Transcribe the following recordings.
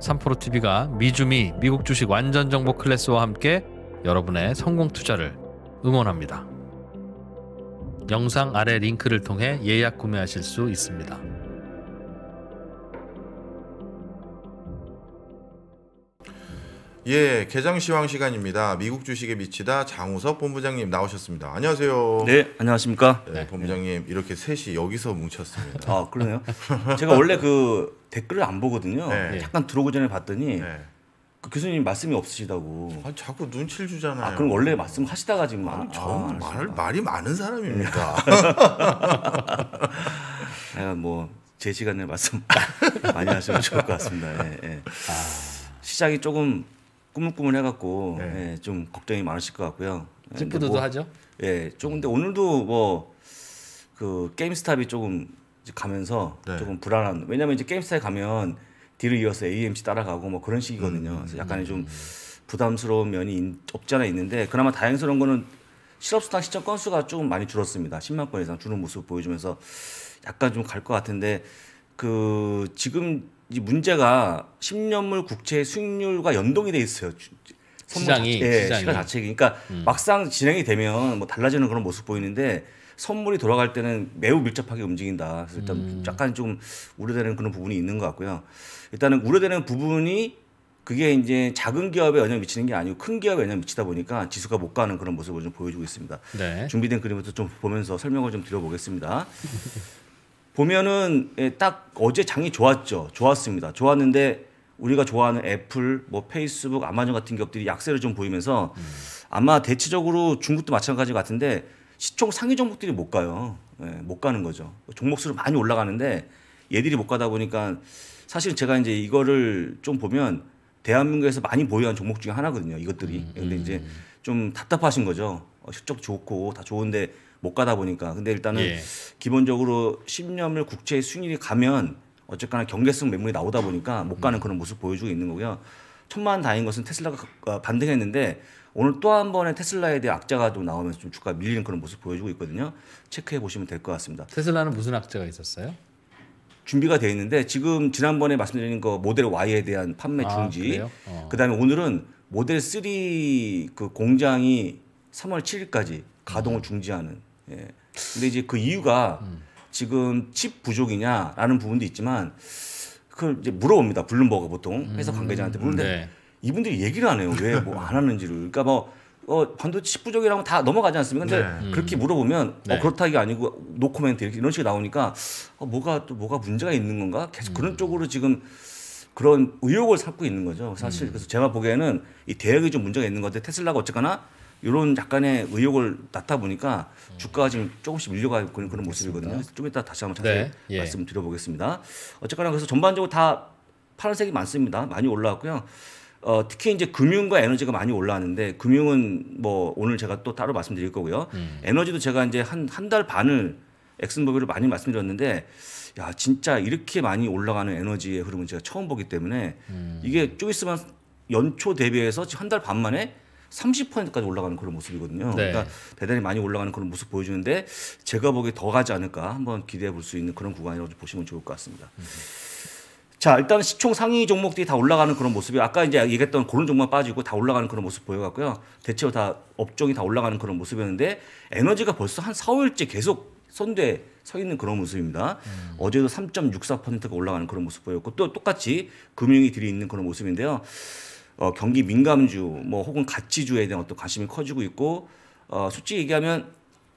삼프로TV가 미주미 미국 주식 완전 정보 클래스와 함께 여러분의 성공 투자를 응원합니다. 영상 아래 링크를 통해 예약 구매하실 수 있습니다. 예, 개장 시황 시간입니다. 미국 주식에 미치다 장우석 본부장님 나오셨습니다. 안녕하세요. 네, 안녕하십니까? 네, 네, 본부장님 이렇게 셋이 여기서 뭉쳤습니다. 아, 그러네요. 제가 원래 그 댓글을 안 보거든요. 네. 약간 들어오기 전에 봤더니 네. 그 교수님 말씀이 없으시다고. 아 자꾸 눈치를 주잖아요. 아, 그럼 원래 말씀하시다가 지금 아, 아, 말 말이 많은 사람입니다. 네. 아, 뭐제 시간에 말씀 많이 하시면 좋을 것 같습니다. 예, 예. 아, 시작이 조금 꾸물꾸물해갖고 네. 예, 좀 걱정이 많으실 것 같고요. 찌푸드도 예, 뭐, 하죠. 예, 조금 근데 오늘도 뭐 그 게임스탑이 조금 가면서 네. 조금 불안한. 왜냐면 이제 게임스탑에 가면 뒤를 이어서 AMC 따라가고 뭐 그런 식이거든요. 음, 그래서 음, 약간 음. 좀 부담스러운 면이 없지 않아 있는데 그나마 다행스러운 거는 실업수당 시청 건수가 조금 많이 줄었습니다. 10만 건 이상 주는 모습 보여주면서 약간 좀 갈 것 같은데 그 지금 이제 문제가 10년물 국채 수익률과 연동이 돼 있어요. 시장이, 자체, 예, 시장이. 시장 자체. 그러니까 음. 막상 진행이 되면 뭐 달라지는 그런 모습 보이는데 선물이 돌아갈 때는 매우 밀접하게 움직인다. 그래서 일단 음. 약간 좀 우려되는 그런 부분이 있는 것 같고요. 일단은 우려되는 부분이 그게 이제 작은 기업에 영향 미치는 게 아니고 큰 기업에 영향 미치다 보니까 지수가 못 가는 그런 모습을 좀 보여주고 있습니다. 네. 준비된 그림부터 좀 보면서 설명을 좀 드려보겠습니다. 보면은 예, 딱 어제 장이 좋았죠. 좋았습니다. 좋았는데 우리가 좋아하는 애플, 뭐 페이스북, 아마존 같은 기업들이 약세를 좀 보이면서 음. 아마 대체적으로 중국도 마찬가지 같은데 시총 상위 종목들이 못 가요. 예, 못 가는 거죠. 종목 수로 많이 올라가는데 얘들이 못 가다 보니까 사실 제가 이제 이거를 좀 보면 대한민국에서 많이 보유한 종목 중에 하나거든요. 이것들이. 음, 근데 음. 이제 좀 답답하신 거죠. 어, 실적 좋고 다 좋은데 못 가다 보니까 근데 일단은 예. 기본적으로 10년을 국채 순위를 가면 어쨌거나 경계성 매물이 나오다 보니까 못 가는 음. 그런 모습 보여주고 있는 거고요. 천만 다행인 것은 테슬라가 아, 반등했는데 오늘 또 한번에 테슬라에 대한 악재가 좀 나오면서 좀 주가 밀리는 그런 모습 보여주고 있거든요. 체크해 보시면 될 것 같습니다. 테슬라는 무슨 악재가 있었어요? 준비가 돼 있는데 지금 지난번에 말씀드린 거 모델 Y에 대한 판매 아, 중지. 아, 어. 그다음에 오늘은 모델 3 그 공장이 3월 7일까지 가동을 중지하는. 예. 근데 이제 그 이유가 지금 칩 부족이냐라는 부분도 있지만 그걸 이제 물어봅니다. 블룸버그 보통 회사 음. 관계자한테 물는데 네. 이분들이 얘기를 안 해요. 왜뭐안 하는지를. 그러니까 뭐 어, 반도체 부족이라면 다 넘어가지 않습니까? 근데 네. 음. 그렇게 물어보면 어, 네. 어, 그렇다기 아니고 노코멘트 이렇게 이런 식으로 나오니까 어, 뭐가 또 뭐가 문제가 있는 건가? 계속 그런 음. 쪽으로 지금 그런 의혹을 삼고 있는 거죠. 사실 그래서 제가 보기에는 이대역이좀 문제가 있는 건데 테슬라가 어쨌거나 이런 약간의 의혹을 낳다 보니까 주가가 지금 조금씩 밀려가고 그런 그런 모습이거든요. 좀 이따 다시 한번 자세히 네. 예. 말씀드려보겠습니다. 어쨌거나 그래서 전반적으로 다 파란색이 많습니다. 많이 올라왔고요. 어, 특히 이제 금융과 에너지가 많이 올라왔는데 금융은 뭐 오늘 제가 또 따로 말씀드릴 거고요. 음. 에너지도 제가 이제 한 한 달 반을 엑슨모빌을 많이 말씀드렸는데 야 진짜 이렇게 많이 올라가는 에너지의 흐름은 제가 처음 보기 때문에 음. 이게 좀 있으면 연초 대비해서 한 달 반 만에 30%까지 올라가는 그런 모습이거든요. 네. 그러니까 대단히 많이 올라가는 그런 모습 보여주는데 제가 보기에 더 가지 않을까 한번 기대해 볼 수 있는 그런 구간이라고 보시면 좋을 것 같습니다. 음. 자 일단 시총 상위 종목들이 다 올라가는 그런 모습이 아까 이제 얘기했던 고른 종목만 빠지고 다 올라가는 그런 모습 보여갖고요 대체로 다 업종이 다 올라가는 그런 모습이었는데 에너지가 벌써 한 4, 5일째 계속 선대서 있는 그런 모습입니다. 음. 어제도 3.64%가 올라가는 그런 모습 보였고 또 똑같이 금융이 들이 있는 그런 모습인데요. 어, 경기 민감주 뭐 혹은 가치주에 대한 어떤 관심이 커지고 있고 어, 솔직히 얘기하면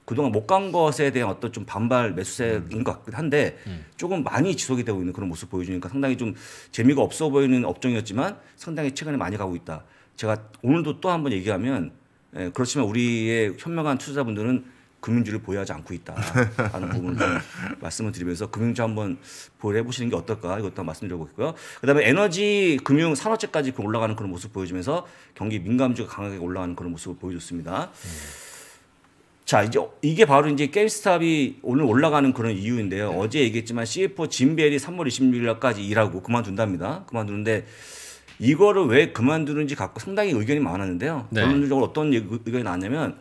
그동안 못 간 것에 대한 어떤 좀 반발 매수세인 음. 것 같긴 한데 음. 조금 많이 지속이 되고 있는 그런 모습 보여주니까 상당히 좀 재미가 없어 보이는 업종이었지만 상당히 최근에 많이 가고 있다. 제가 오늘도 또 한 번 얘기하면 예, 그렇지만 우리의 현명한 투자자분들은 금융주를 보유하지 않고 있다라는 부분을 말씀을 드리면서 금융주 한번 보려 해보시는 게 어떨까 이것도 말씀드려보겠고요. 그다음에 에너지, 금융, 산업재까지 그 올라가는 그런 모습 보여주면서 경기 민감주가 강하게 올라가는 그런 모습을 보여줬습니다. 자 이제 이게 바로 이제 게임스탑이 오늘 올라가는 그런 이유인데요. 네. 어제 얘기했지만 CFO 짐벨이 3월 26일까지 일하고 그만둔답니다. 그만두는데 이거를 왜 그만두는지 갖고 상당히 의견이 많았는데요. 네. 결론적으로 어떤 의견이 나왔냐면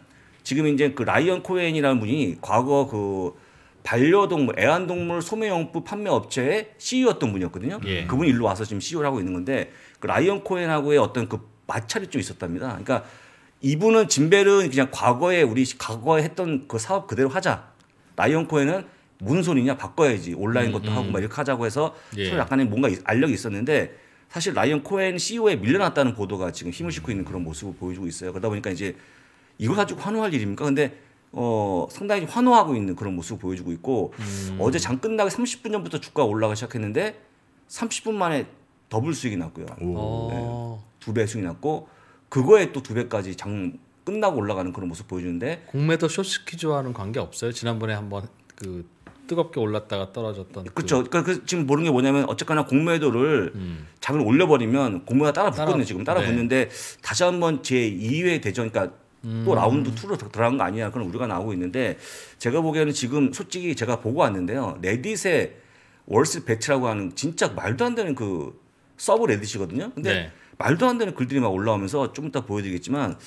지금 이제 그 라이언 코엔이라는 분이 과거 그 반려동물, 애완동물 소매용품 판매 업체의 CEO였던 분이었거든요. 예. 그분이 일로 와서 지금 CEO를 하고 있는 건데 그 라이언 코엔하고의 어떤 그 마찰이 좀 있었답니다. 그러니까 이분은 진벨은 그냥 과거에 우리 과거에 했던 그 사업 그대로 하자. 라이언 코엔은 무슨 소리냐 바꿔야지 온라인 음, 것도 음, 음. 하고 막 이렇게 하자고 해서 예. 서로 약간의 뭔가 알력이 있었는데 사실 라이언 코엔 CEO에 밀려났다는 보도가 지금 힘을 음. 싣고 있는 그런 모습을 보여주고 있어요. 그러다 보니까 이제 이거 가지고 환호할 일입니까? 근데 어, 상당히 환호하고 있는 그런 모습을 보여주고 있고 음. 어제 장 끝나기 30분 전부터 주가가 올라가 시작했는데 30분 만에 더블 수익이 났고요. 네, 두배 수익이 났고 그거에 또 두 배까지 장 끝나고 올라가는 그런 모습 보여주는데 공매도 쇼츠키즈와는 관계 없어요. 지난번에 한번 그 뜨겁게 올랐다가 떨어졌던 그렇죠. 그... 그러니까 그 지금 모르는 게 뭐냐면 어쨌거나 공매도를 음. 장을 올려버리면 공매가 따라 붙거든요. 따라, 지금 따라 네. 붙는데 다시 한 번 제 2회 대전 그러니까 또 음. 라운드 투로 들어간 거 아니냐 그런 우려가 나오고 있는데 제가 보기에는 지금 솔직히 제가 보고 왔는데요. 레딧의 월스 배치라고 하는 진짜 말도 안 되는 그 서브 레딧이거든요. 근데 네. 말도 안 되는 글들이 막 올라오면서 좀 이따 보여드리겠지만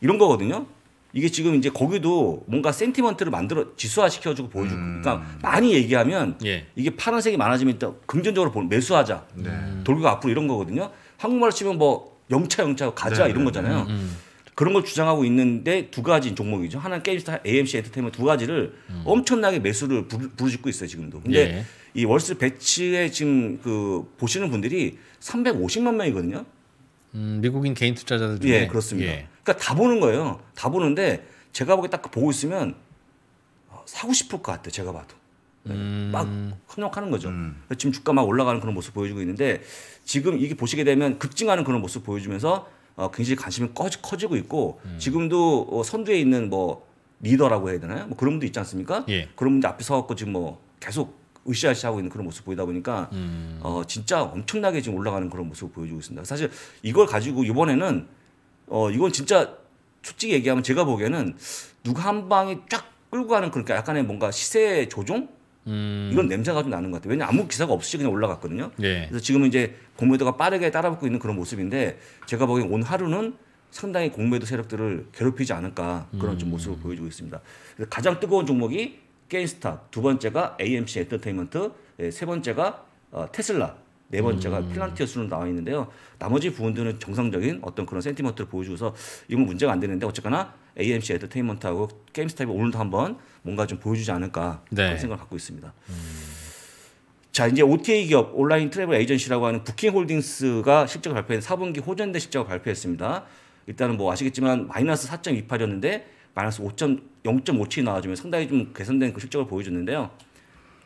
이런 거거든요. 이게 지금 이제 거기도 뭔가 센티먼트를 만들어 지수화시켜주고 보여주고 음. 그러니까 많이 얘기하면 예. 이게 파란색이 많아지면 일단 긍정적으로 매수하자 네. 돌고 앞으로 이런 거거든요 한국말로 치면 뭐 영차 영차 가자 네. 이런 네, 네. 거잖아요 음. 음. 그런 걸 주장하고 있는데 두 가지 종목이죠. 하나는 게임스타, AMC 엔터테인먼트 두 가지를 음. 엄청나게 매수를 부르짖고 있어요 지금도. 근데 예. 이 월스 배치에 지금 그 보시는 분들이 350만 명이거든요. 음, 미국인 개인 투자자들 중에 예, 그렇습니다. 예. 그러니까 다 보는 거예요. 다 보는데 제가 보기 딱 보고 있으면 사고 싶을 것 같아. 요 제가 봐도. 네, 음. 막 협력하는 거죠. 음. 지금 주가 막 올라가는 그런 모습 보여주고 있는데 지금 이게 보시게 되면 급증하는 그런 모습 보여주면서 어, 굉장히 관심이 커지, 고 있고 음. 지금도 어, 선두에 있는 뭐 리더라고 해야 되나요? 뭐 그런 분도 있지 않습니까? 예. 그런 분들 앞에 서갖고 지금 뭐 계속 으쌰으쌰 하고 있는 그런 모습 보이다 보니까 음. 어, 진짜 엄청나게 지금 올라가는 그런 모습을 보여주고 있습니다. 사실 이걸 가지고 이번에는 어, 이건 진짜 솔직히 얘기하면 제가 보기에는 누가 한 방에 쫙 끌고 가는 그러니까 약간의 뭔가 시세 조종 음. 이건 냄새가 좀 나는 것 같아요. 왜냐 아무 기사가 없이 그냥 올라갔거든요. 예. 그래서 지금은 이제 공매도가 빠르게 따라붙고 있는 그런 모습인데 제가 보기엔 온 하루는 상당히 공매도 세력들을 괴롭히지 않을까 그런 좀 음. 모습을 보여주고 있습니다. 그래서 가장 뜨거운 종목이 게임스탑, 두 번째가 AMC 엔터테인먼트, 예, 세 번째가 어, 테슬라, 네 번째가 음. 필란티어 수로 나와 있는데요. 나머지 부분들은 정상적인 어떤 그런 센티먼트를 보여주고서 이건 문제가 안 되는데 어쨌거나 AMC 엔터테인먼트하고 게임스타일이 오늘도 한번 뭔가 좀 보여주지 않을까 네. 그런 생각을 갖고 있습니다. 음. 자 이제 OTA 기업 온라인 트래블 에이전시라고 하는 부킹홀딩스가 실적을 발표한 4분기 호전된 실적을 발표했습니다. 일단은 뭐 아시겠지만 마이너스 4.28이었는데 마이너스 5.0.57 나와주면 상당히 좀 개선된 그 실적을 보여줬는데요.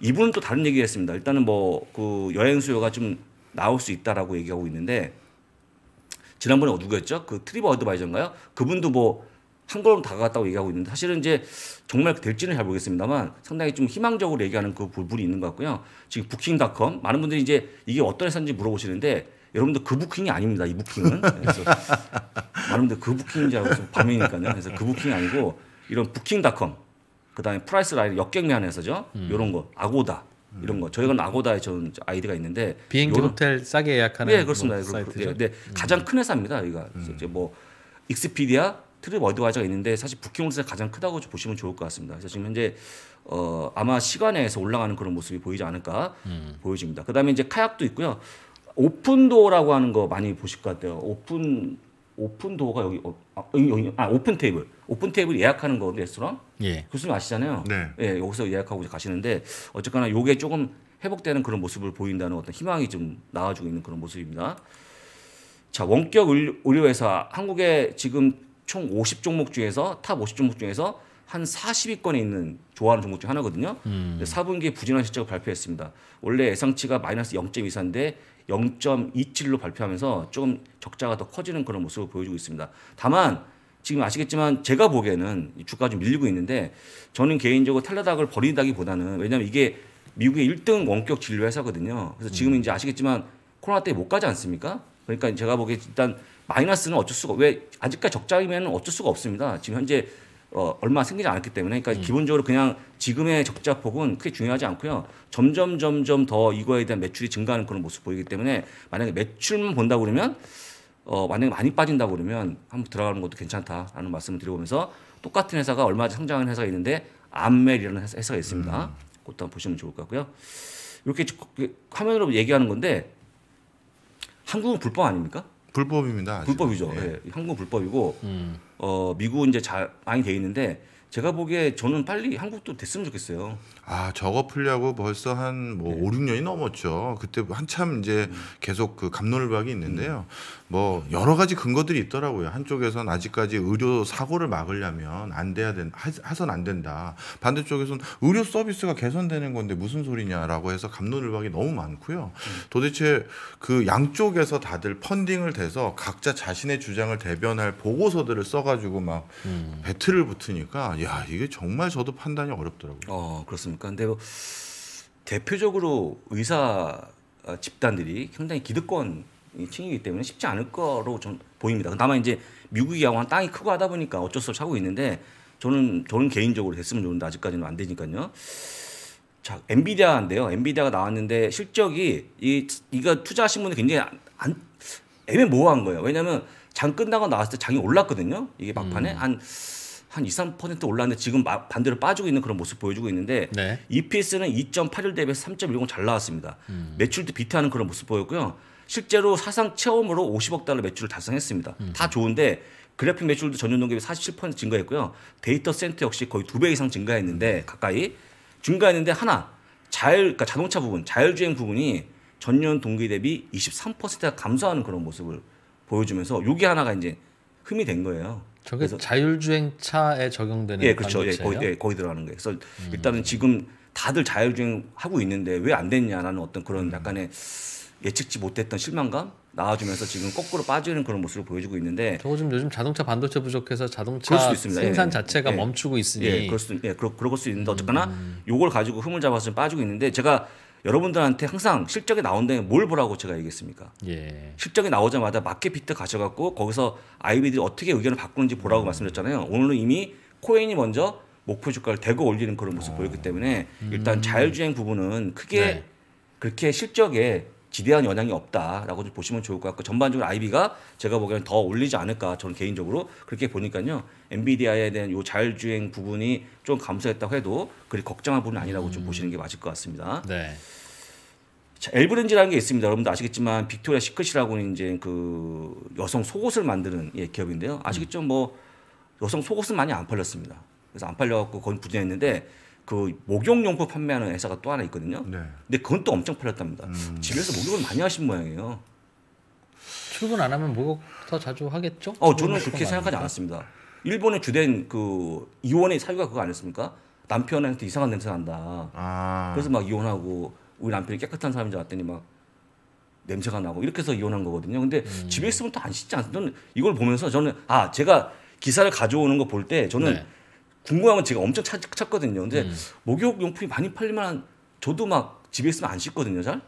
이분은 또 다른 얘기 했습니다. 일단은 뭐 그 여행 수요가 좀 나올 수 있다라고 얘기하고 있는데 지난번에 누구였죠? 그 트리버 어드바이저인가요? 그분도 뭐 한 걸음 다가갔다고 얘기하고 있는데 사실은 이제 정말 될지는 잘 모르겠습니다만 상당히 좀 희망적으로 얘기하는 그 부분이 있는 것 같고요. 지금 부킹닷컴 많은 분들이 이제 이게 어떤 회사인지 물어보시는데 여러분들 그 부킹이 아닙니다. 이 부킹은. 그래서 많은 분들 그 부킹인 줄 알고 밤이니까요. 그래서 그 부킹이 아니고 이런 부킹닷컴 그다음에 프라이스 라인 역경면에서죠. 음. 요런 거 아고다 음. 이런 거 저희가 아고다에 전 아이디가 있는데 비행기 요런... 호텔 싸게 예약하는 네 그렇습니다. 뭐 그, 예, 근데 음. 가장 큰 회사입니다. 여기가 음. 이제 뭐 익스피디아 트립 월드와이저가 있는데 사실 부킹홀에서 가장 크다고 보시면 좋을 것 같습니다. 그래서 지금 현재 어, 아마 시간에서 올라가는 그런 모습이 보이지 않을까 음. 보여집니다. 그다음에 이제 카약도 있고요. 오픈도어라고 하는 거 많이 보실 것 같아요. 오픈 오픈 도어가 여기 어, 아, 여기 아 오픈 테이블 오픈 테이블 예약하는 거 레스토랑 예. 교수님 아시잖아요. 네. 예, 여기서 예약하고 이제 가시는데 어쨌거나 요게 조금 회복되는 그런 모습을 보인다는 어떤 희망이 좀 나와주고 있는 그런 모습입니다. 자 원격 의료, 회사 한국에 지금 총 오십 종목 중에서 탑 오십 종목 중에서 한 40위권에 있는 좋아하는 종목 중 하나거든요. 음. 4분기 부진한 실적을 발표했습니다. 원래 예상치가 마이너스 0.24인데 0.27로 발표하면서 조금 적자가 더 커지는 그런 모습을 보여주고 있습니다. 다만 지금 아시겠지만 제가 보기에는 주가 좀 밀리고 있는데 저는 개인적으로 텔라닥을 버린다기보다는 왜냐하면 이게 미국의 1등 원격 진료 회사거든요. 그래서 지금 음. 이제 아시겠지만 코로나 때 못 가지 않습니까? 그러니까 제가 보기에 일단 마이너스는 어쩔 수가 왜 아직까지 적자이면 어쩔 수가 없습니다. 지금 현재 어, 얼마 생기지 않았기 때문에 그러니까 음. 기본적으로 그냥 지금의 적자 폭은 크게 중요하지 않고요. 점점 점점 더 이거에 대한 매출이 증가하는 그런 모습 보이기 때문에 만약에 매출만 본다 고 그러면 어, 만약에 많이 빠진다 고 그러면 한번 들어가는 것도 괜찮다라는 말씀을 드려보면서 똑같은 회사가 얼마 전에 상장한 회사가 있는데 암멜이라는 회사가 있습니다. 음. 그것도 한번 보시면 좋을 것 같고요. 이렇게 그 화면으로 얘기하는 건데 한국은 불법 아닙니까? 불법입니다. 아직. 불법이죠. 예. 예. 한국은 불법이고 음. 어, 미국은 이제 잘 많이 돼 있는데 제가 보기에 저는 빨리 한국도 됐으면 좋겠어요. 아 저거 풀려고 벌써 한뭐 네. 5, 6년이 넘었죠. 그때 한참 이제 음. 계속 그 감놀박이 있는데요. 음. 뭐 여러 가지 근거들이 있더라고요. 한쪽에서는 아직까지 의료 사고를 막으려면 안 돼야 된 하선 안 된다. 반대쪽에서는 의료 서비스가 개선되는 건데 무슨 소리냐라고 해서 감론을박이 너무 많고요. 도대체 그 양쪽에서 다들 펀딩을 돼서 각자 자신의 주장을 대변할 보고서들을 써가지고 막 음. 배틀을 붙으니까 야 이게 정말 저도 판단이 어렵더라고요. 어 그렇습니까? 근데 뭐 대표적으로 의사 아, 집단들이 굉장히 기득권 층이기 때문에 쉽지 않을 거로 좀 보입니다. 다만 이제 미국이하고 한 땅이 크고 하다 보니까 어쩔 수 없이 하고 있는데 저는 저는 개인적으로 됐으면 좋은데 아직까지는 안 되니까요. 자, 엔비디아인데요. 엔비디아가 나왔는데 실적이 이 이거 투자하신 분들 굉장히 안, 애매모호한 거예요. 왜냐하면 장 끝나고 나왔을 때 장이 올랐거든요. 이게 막판에 음. 한한 2, 3% 올랐는데 지금 반대로 빠지고 있는 그런 모습 보여주고 있는데 네. EPS는 2.81 대비 3.10 잘 나왔습니다. 음. 매출도 비트하는 그런 모습 보였고요. 실제로 사상 처음으로 50억 달러 매출을 달성했습니다. 음. 다 좋은데 그래픽 매출도 전년 동기 47% 증가했고요. 데이터 센터 역시 거의 두 배 이상 증가했는데 가까이 증가했는데 하나 자율 그러니까 자동차 부분 자율주행 부분이 전년 동기 대비 23%가 감소하는 그런 모습을 보여주면서 요게 하나가 이제 흠이 된 거예요. 저게 그래서 자율주행차에 적용되는 예 그렇죠 예 거의, 예 거의 들어가는 거예요. 그래서 음. 일단은 지금 다들 자율주행 하고 있는데 왜 안 됐냐라는 어떤 그런 음. 약간의 예측치 못했던 실망감 나와주면서 지금 거꾸로 빠지는 그런 모습을 보여주고 있는데 저거 요즘 자동차 반도체 부족해서 자동차 생산 예. 자체가 예. 멈추고 예, 있으니 예, 그럴 수 예, 그러, 그럴 수 있는데 어쨌거나 음. 요걸 가지고 흠을 잡아서 빠지고 있는데 제가 여러분들한테 항상 실적이 나온다면 뭘 보라고 제가 얘기했습니까? 예. 실적이 나오자마자 마켓 비트 가져갖고 거기서 아이비들이 어떻게 의견을 바꾸는지 보라고 음. 말씀드렸잖아요. 오늘은 이미 코인이 먼저 목표 주가를 대거 올리는 그런 모습 어. 보였기 때문에 일단 음. 자율주행 부분은 크게 네. 그렇게 실적에 지대한 영향이 없다라고 좀 보시면 좋을 것 같고 전반적으로 IB가 제가 보기에는 더 올리지 않을까 저는 개인적으로 그렇게 보니까요 엔비디아에 대한 요 자율주행 부분이 좀 감소했다고 해도 그리 걱정할 부분은 아니라고 음. 좀 보시는 게 맞을 것 같습니다. 네. 자, 엘브렌즈라는 게 있습니다. 여러분도 아시겠지만 빅토리아 시크시라고 이제 그 여성 속옷을 만드는 예, 기업인데요. 아시겠죠? 음. 뭐 여성 속옷은 많이 안 팔렸습니다. 그래서 안 팔려갖고 거의 부진했는데 그 목욕용품 판매하는 회사가 또 하나 있거든요. 네. 근데 그건 또 엄청 팔렸답니다. 음. 집에서 목욕을 많이 하신 모양이에요. 출근 안 하면 목욕 더 자주 하겠죠? 어, 저는 그렇게 생각하지 않았습니다. 일본의 주된 그 이혼의 사유가 그거 아니었습니까? 남편한테 이상한 냄새 난다. 아. 그래서 막 이혼하고 우리 남편이 깨끗한 사람인 줄 알았더니 막 냄새가 나고 이렇게 해서 이혼한 거거든요. 근데 음. 집에 있으면 또안 씻지 않습니까? 저는 이걸 보면서 저는 아 제가 기사를 가져오는 거 볼 때 저는 네. 궁금한 건 제가 엄청 찾, 찾거든요. 근데 음. 목욕 용품이 많이 팔리면 저도 막 집에 있으면 안 씻거든요, 잘.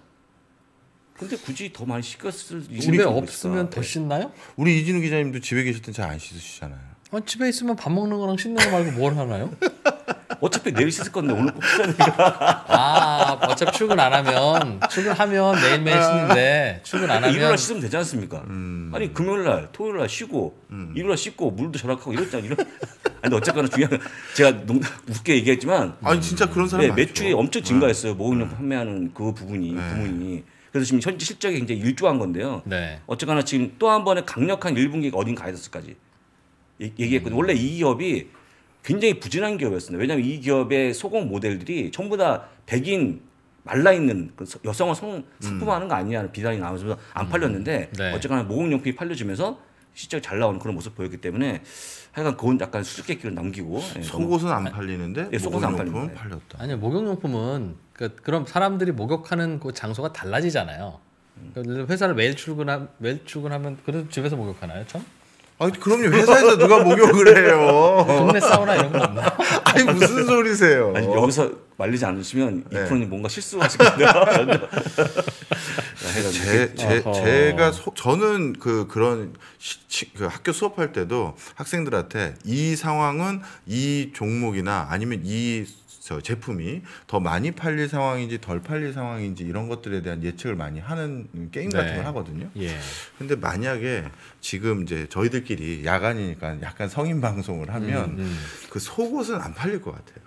근데 굳이 더 많이 씻었을 집에 없으면 더 씻나요? 우리 이진우 기자님도 집에 계실 땐 잘 안 씻으시잖아요. 아 집에 있으면 밥 먹는 거랑 씻는 거 말고 뭘 하나요? 어차피 내일 씻을 건데 오늘 꼭 씻으니까. 아, 어차피 출근 안 하면 출근하면 매일 매일 씻는데 출근 안 하면 일요일 씻으면 되지 않습니까? 음. 아니 금요일 날, 토요일 날 쉬고 음. 일요일 날 씻고 물도 절약하고 이랬잖아. 이런. 아니 어쨌거나 중요한 건 제가 농 웃게 얘기했지만 아니 진짜 그런 사람 네, 매출이 엄청 증가했어요. 네. 모음용 네. 판매하는 그 부분이 네. 부문이. 그래서 지금 현재 실적이 굉장히 일조한 건데요. 네. 어쨌거나 지금 또 한 번의 강력한 1분기가 어딘가에 있을까지 얘기했거든요. 원래 이 기업이 굉장히 부진한 기업이었습니다. 왜냐하면 이 기업의 소공 모델들이 전부 다 백인 말라 있는 그 여성을 성 상품화하는 거 아니냐는 비단이 나오면서 안 음. 팔렸는데 네. 어쨌거나 모공용품이 팔려지면서 실적 잘 나오는 그런 모습 보였기 때문에 하여간 그건 약간 수수께끼를 남기고 예, 속옷은 안 아, 팔리는데 예, 속옷은 안팔 팔렸다. 아니 목욕용품은 그러니까 그럼 사람들이 목욕하는 그 장소가 달라지잖아요. 음. 그러니까 회사를 매일 출근하 매일 출근하면 그래도 집에서 목욕하나요, 참? 아 그럼요 회사에서 누가 목욕을 해요. 동네 사우나 이런 거 없나? 아니 무슨 소리세요? 아니, 여기서 말리지 않으시면 네. 이프로님 뭔가 실수하시겠네요. 제, 제, 어허. 제가 소, 저는 그 그런 시, 시, 그 학교 수업할 때도 학생들한테 이 상황은 이 종목이나 아니면 이 있어요. 제품이 더 많이 팔릴 상황인지 덜 팔릴 상황인지 이런 것들에 대한 예측을 많이 하는 게임 같은 걸 네. 하거든요. 예. 근데 만약에 지금 이제 저희들끼리 야간이니까 약간 성인 방송을 하면 음, 음. 그 속옷은 안 팔릴 것 같아요.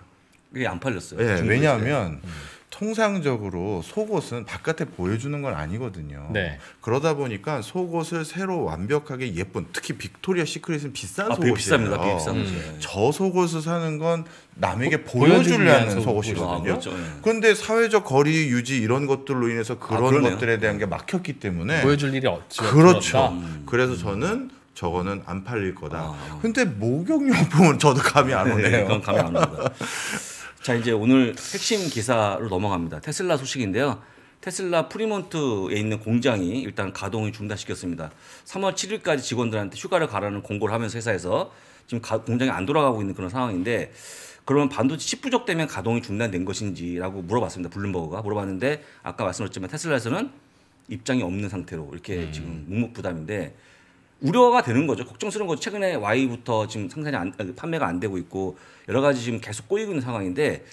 그게 안 팔렸어요. 네, 왜냐하면 음. 통상적으로 속옷은 바깥에 보여주는 건 아니거든요. 네. 그러다 보니까 속옷을 새로 완벽하게 예쁜 특히 빅토리아 시크릿은 비싼 아, 속옷이에요. 비쌉니다. 비싼 음. 저 속옷을 사는 건 남에게 보, 보여주려는 속옷이거든요. 아, 그렇죠. 네. 사회적 거리 유지 이런 것들로 인해서 아, 그런 아, 것들에 대한 네. 게 막혔기 때문에 보여줄 일이 없죠. 그렇죠. 음. 그래서 저는 저거는 안 팔릴 거다. 아. 근데 목욕용품은 저도 감이 안 네, 오네요. 네, 그건 감이 안 온다. 자 이제 오늘 핵심 기사로 넘어갑니다. 테슬라 소식인데요. 테슬라 프리몬트에 있는 공장이 일단 가동을 중단시켰습니다. 3월 7일까지 직원들한테 휴가를 가라는 공고를 하면서 회사에서 지금 가, 공장이 안 돌아가고 있는 그런 상황인데 그러면 반도체 chip 때문 가동이 중단된 것인지라고 물어봤습니다. 블룸버그가 물어봤는데 아까 말씀드렸지만 테슬라에서는 입장이 없는 상태로 이렇게 음. 지금 묵묵부담인데 우려가 되는 거죠. 걱정스러운 거 최근에 Y부터 지금 생산이 안, 아, 그 판매가 안 되고 있고 여러 가지 지금 계속 꼬이고 있는 상황인데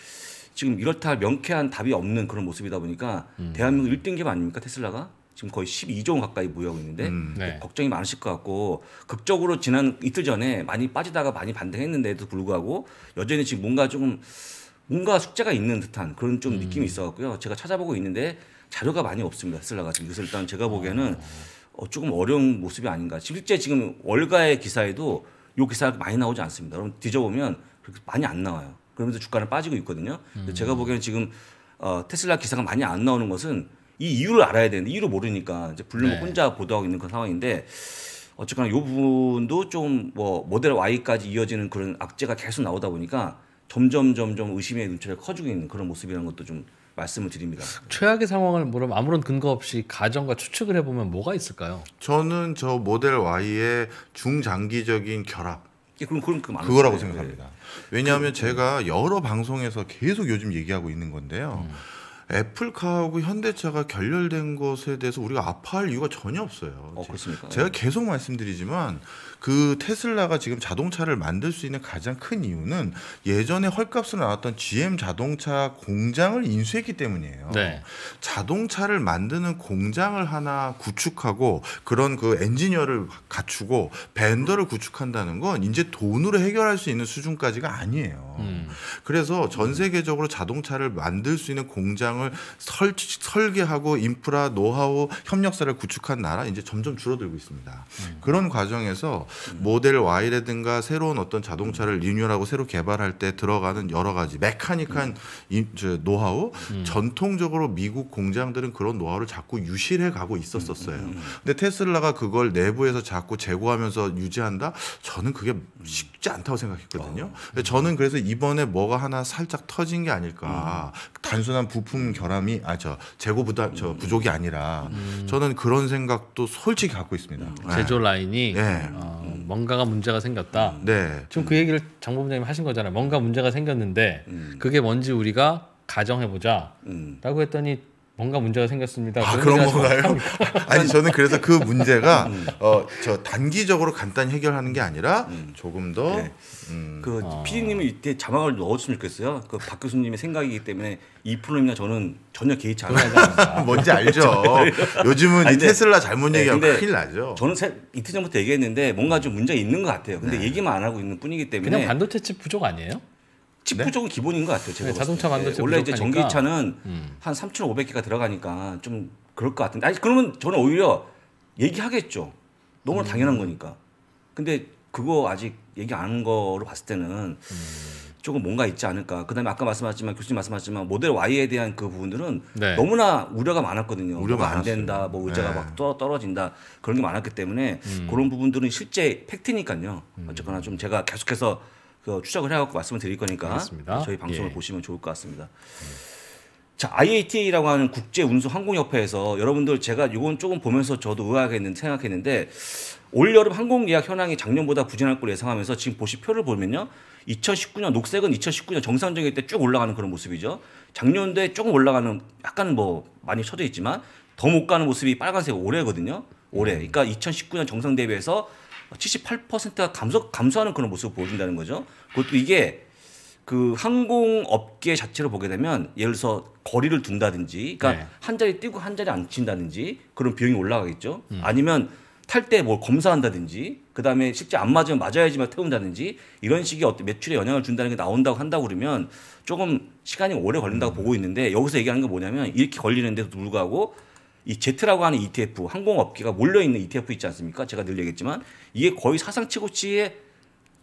지금 이렇다 명쾌한 답이 없는 그런 모습이다 보니까 음. 대한민국 1등급 아닙니까 테슬라가? 지금 거의 12조 원 가까이 모여고 있는데 음, 네. 걱정이 많으실 것 같고 극적으로 지난 이틀 전에 많이 빠지다가 많이 반등했는데도 불구하고 여전히 지금 뭔가 조금 뭔가 숙제가 있는 듯한 그런 좀 음. 느낌이 있어갖고요. 제가 찾아보고 있는데 자료가 많이 없습니다. 테슬라가 지금 그래서 일단 제가 보기에는 어. 어, 조금 어려운 모습이 아닌가. 실제 지금 월가의 기사에도 요 기사가 많이 나오지 않습니다. 그럼 뒤져보면 그렇게 많이 안 나와요. 그러면서 주가는 빠지고 있거든요. 음. 제가 보기에는 지금 어, 테슬라 기사가 많이 안 나오는 것은 이 이유를 알아야 되는데 이유를 모르니까 이제 블룸 네. 혼자 보도하고 있는 그런 상황인데 어쨌거나 요 부분도 좀 뭐 모델 Y까지 이어지는 그런 악재가 계속 나오다 보니까 점점 점점 의심의 눈초리가 커지고 있는 그런 모습이라는 것도 좀 말씀을 드립니다. 최악의 상황을 물 아무런 근거 없이 가정과 추측을 해보면 뭐가 있을까요? 저는 저 모델 Y의 중장기적인 결합. 예, 그럼 그럼 그 그거라고 생각합니다. 왜냐하면 그, 제가 여러 방송에서 계속 요즘 얘기하고 있는 건데요. 음. 애플카하고 현대차가 결렬된 것에 대해서 우리가 아파할 이유가 전혀 없어요. 어, 그렇습니까? 제가 계속 말씀드리지만 그 테슬라가 지금 자동차를 만들 수 있는 가장 큰 이유는 예전에 헐값으로 나왔던 GM 자동차 공장을 인수했기 때문이에요. 네. 자동차를 만드는 공장을 하나 구축하고 그런 그 엔지니어를 갖추고 벤더를 구축한다는 건 이제 돈으로 해결할 수 있는 수준까지가 아니에요. 음. 그래서 전 세계적으로 자동차를 만들 수 있는 공장을 설, 설계하고 인프라 노하우 협력사를 구축한 나라 이제 점점 줄어들고 있습니다. 음. 그런 과정에서 모델 Y라든가 새로운 어떤 자동차를 리뉴얼하고 새로 개발할 때 들어가는 여러 가지 메카닉한 인, 노하우 음. 전통적으로 미국 공장들은 그런 노하우를 자꾸 유실해 가고 있었었어요. 음, 음, 근데 테슬라가 그걸 내부에서 자꾸 제고하면서 유지한다? 저는 그게 쉽지 않다고 생각했거든요. 어. 저는 그래서 이번에 때에 뭐가 하나 살짝 터진 게 아닐까. 음. 단순한 부품 결함이 아 저 재고 부다저 부족이 아니라 음. 저는 그런 생각도 솔직히 갖고 있습니다. 음. 네. 제조 라인이 네. 어, 뭔가가 문제가 생겼다. 네. 지금 그 얘기를 장 본부장님 하신 거잖아요. 뭔가 문제가 생겼는데 음. 그게 뭔지 우리가 가정해 보자라고 음. 했더니 뭔가 문제가 생겼습니다. 아, 그런 건가요? 아니 저는 그래서 그 문제가 음. 어, 저 단기적으로 간단히 해결하는 게 아니라 음. 조금 더. 네. 음. 그 아. 피디님이 이때 자막을 넣었으면 좋겠어요. 그 박 교수님의 생각이기 때문에 이프로그램이나 저는 전혀 개의치 않아요. 뭔지 알죠. 요즘은 아니, 근 테슬라 잘못 예, 얘기하면 네, 큰일 나죠. 저는 세, 이틀 전부터 얘기했는데 뭔가 좀 문제 가 있는 것 같아요. 근데 네. 얘기만 안 하고 있는 뿐이기 때문에 그냥 반도체 칩 부족 아니에요? 치프 네? 쪽은 기본인 것 같아요. 제가 네, 자동차 만들때 원래 이제 전기차는 음. 한 3,500개가 들어가니까 좀 그럴 것 같은데 아니 그러면 저는 오히려 얘기하겠죠. 너무 음. 당연한 거니까. 근데 그거 아직 얘기 안 한 거로 봤을 때는 음. 조금 뭔가 있지 않을까. 그다음에 아까 말씀하셨지만 교수님 말씀하셨지만 모델 Y에 대한 그 부분들은 네. 너무나 우려가 많았거든요. 우려가 안 된다, 뭐 네. 의자가 네. 막 떨어진다 그런 게 많았기 때문에 음. 그런 부분들은 실제 팩트니까요. 음. 어쨌거나 좀 제가 계속해서 그 추적을 해갖고 말씀을 드릴 거니까 알겠습니다. 저희 방송을 예. 보시면 좋을 것 같습니다. 자, IATA라고 하는 국제 운수 항공협회에서 여러분들 제가 요건 조금 보면서 저도 의아하게는 생각했는데 올 여름 항공 예약 현황이 작년보다 부진할 걸 예상하면서 지금 보시표를 보면요. 2019년 녹색은 2019년 정상적일 때 쭉 올라가는 그런 모습이죠. 작년 도에 조금 올라가는 약간 뭐 많이 쳐져 있지만 더 못 가는 모습이 빨간색 올해거든요. 올해. 음. 그러니까 2019년 정상 대비해서 78%가 감소 감소하는 그런 모습을 보여준다는 거죠. 그것도 이게 그 항공업계 자체로 보게 되면 예를 들어서 거리를 둔다든지, 그러니까 네. 한 자리 뛰고 한 자리 안 친다든지 그런 비용이 올라가겠죠. 음. 아니면 탈 때 뭘 검사한다든지, 그 다음에 실제 안 맞으면 맞아야지만 태운다든지 이런 식의 어떤 매출에 영향을 준다는 게 나온다고 한다고 그러면 조금 시간이 오래 걸린다고 음. 보고 있는데 여기서 얘기하는 게 뭐냐면 이렇게 걸리는데도 불구하고 이 제트라고 하는 ETF 항공업계가 몰려 있는 ETF 있지 않습니까? 제가 늘 얘기했지만 이게 거의 사상 최고치에